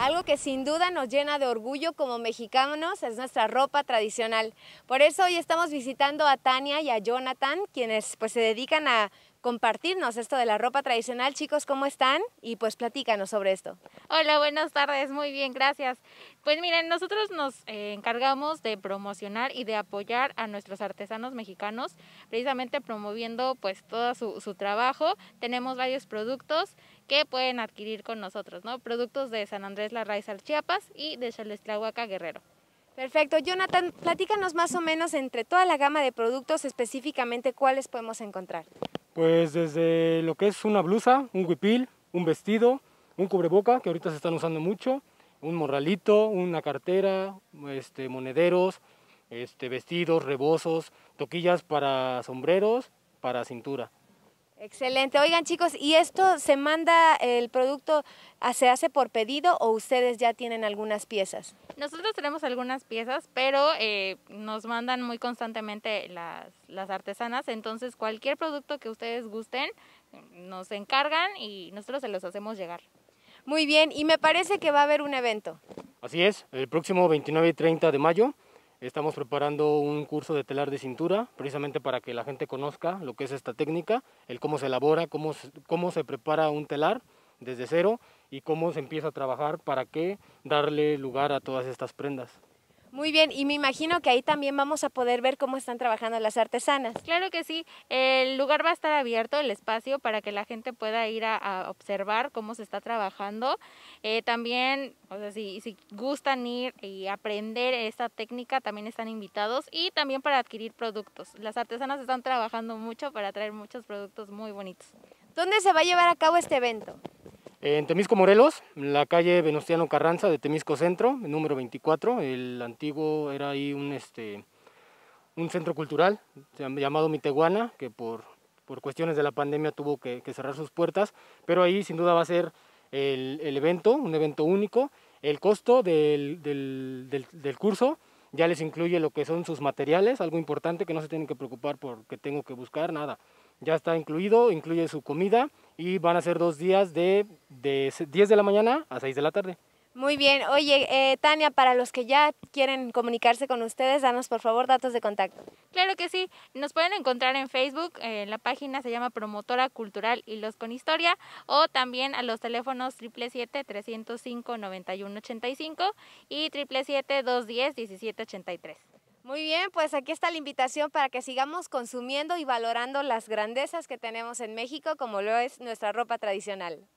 Algo que sin duda nos llena de orgullo como mexicanos es nuestra ropa tradicional. Por eso hoy estamos visitando a Tania y a Jonathan, quienes pues se dedican a compartirnos esto de la ropa tradicional. Chicos, ¿cómo están? Y pues platícanos sobre esto. Hola, buenas tardes, muy bien, gracias. Pues miren, nosotros nos eh, encargamos de promocionar y de apoyar a nuestros artesanos mexicanos, precisamente promoviendo pues todo su, trabajo. Tenemos varios productos que pueden adquirir con nosotros, ¿no? Productos de San Andrés la al Chiapas y de Xalestlahuaca Guerrero. Perfecto. Jonathan, platícanos más o menos entre toda la gama de productos específicamente cuáles podemos encontrar. Pues desde lo que es una blusa, un huipil, un vestido, un cubreboca, que ahorita se están usando mucho, un morralito, una cartera, este, monederos, este, vestidos, rebozos, toquillas para sombreros, para cintura. Excelente. Oigan chicos, ¿y esto se manda el producto, ah, se hace por pedido o ustedes ya tienen algunas piezas? Nosotros tenemos algunas piezas, pero eh, nos mandan muy constantemente las, las artesanas, entonces cualquier producto que ustedes gusten, nos encargan y nosotros se los hacemos llegar. Muy bien, y me parece que va a haber un evento. Así es, el próximo 29 y 30 de mayo Estamos preparando un curso de telar de cintura, precisamente para que la gente conozca lo que es esta técnica, el cómo se elabora, cómo, cómo se prepara un telar desde cero y cómo se empieza a trabajar para que darle lugar a todas estas prendas. Muy bien, y me imagino que ahí también vamos a poder ver cómo están trabajando las artesanas. Claro que sí, el lugar va a estar abierto, el espacio, para que la gente pueda ir a, observar cómo se está trabajando. Eh, también, o sea, si, si gustan ir y aprender esta técnica, también están invitados y también para adquirir productos. Las artesanas están trabajando mucho para traer muchos productos muy bonitos. ¿Dónde se va a llevar a cabo este evento? En Temisco, Morelos, en la calle Venustiano Carranza de Temisco Centro, número 24, el antiguo era ahí un, este, un centro cultural llamado Miteguana, que por, cuestiones de la pandemia tuvo que, cerrar sus puertas, pero ahí sin duda va a ser el, evento, un evento único. El costo del, del curso ya les incluye lo que son sus materiales, algo importante que no se tienen que preocupar porque tengo que buscar, nada ya está incluido, incluye su comida y van a ser dos días de, de 10 de la mañana a 6 de la tarde. Muy bien, oye eh, Tania, para los que ya quieren comunicarse con ustedes, danos por favor datos de contacto. Claro que sí, nos pueden encontrar en Facebook, eh, la página se llama Promotora Cultural y los con Historia, o también a los teléfonos 777-305-9185 y 777-210-1783. Muy bien, pues aquí está la invitación para que sigamos consumiendo y valorando las grandezas que tenemos en México, como lo es nuestra ropa tradicional.